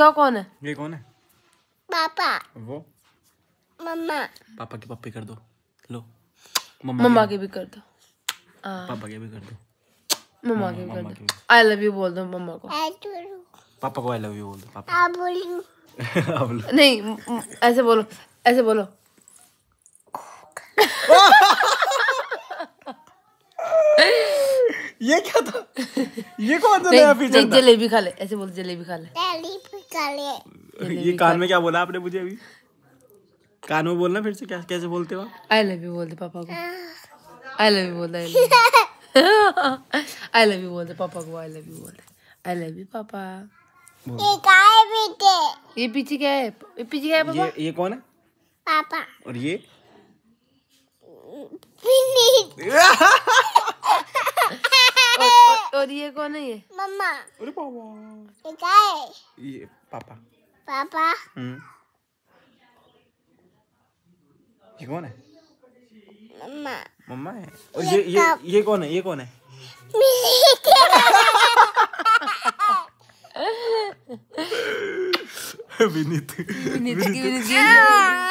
क्या कौन है ये कौन है पापा वो मम्मा पापा के पप्पी कर दो लो मम्मा, मम्मा के भी कर दो पापा के भी कर दो मम्मा के भी कर दो आई लव यू बोल दो मम्मा को पापा को आई लव यू बोल दो पापा आप बोलो नहीं ऐसे बोलो ऐसे बोलो ये क्या था ये कौन सा नया फीचर था जलेबी खा ले ऐसे बोल जलेबी खा ले जलेबी खा ले ये कान में क्या बोला आपने मुझे अभी कान में बोलना फिर से क्या कैसे बोलते हो आई लव यू बोलते पापा को आई लव यू बोलते I love I love you बोलते पापा को आई लव यू बोलते आई लव यू पापा ये क्या है पीछे ये पीछे क्या है ये पीछे क्या है पापा ये, ये कौन है पापा और ये और ये कौन है ये मम्मा अरे पापा ये ये पापा पापा हम्म। ये कौन है मम्मा मम्मा है और ये ये, ये कौन है ये कौन है विनीत विनीत विनीत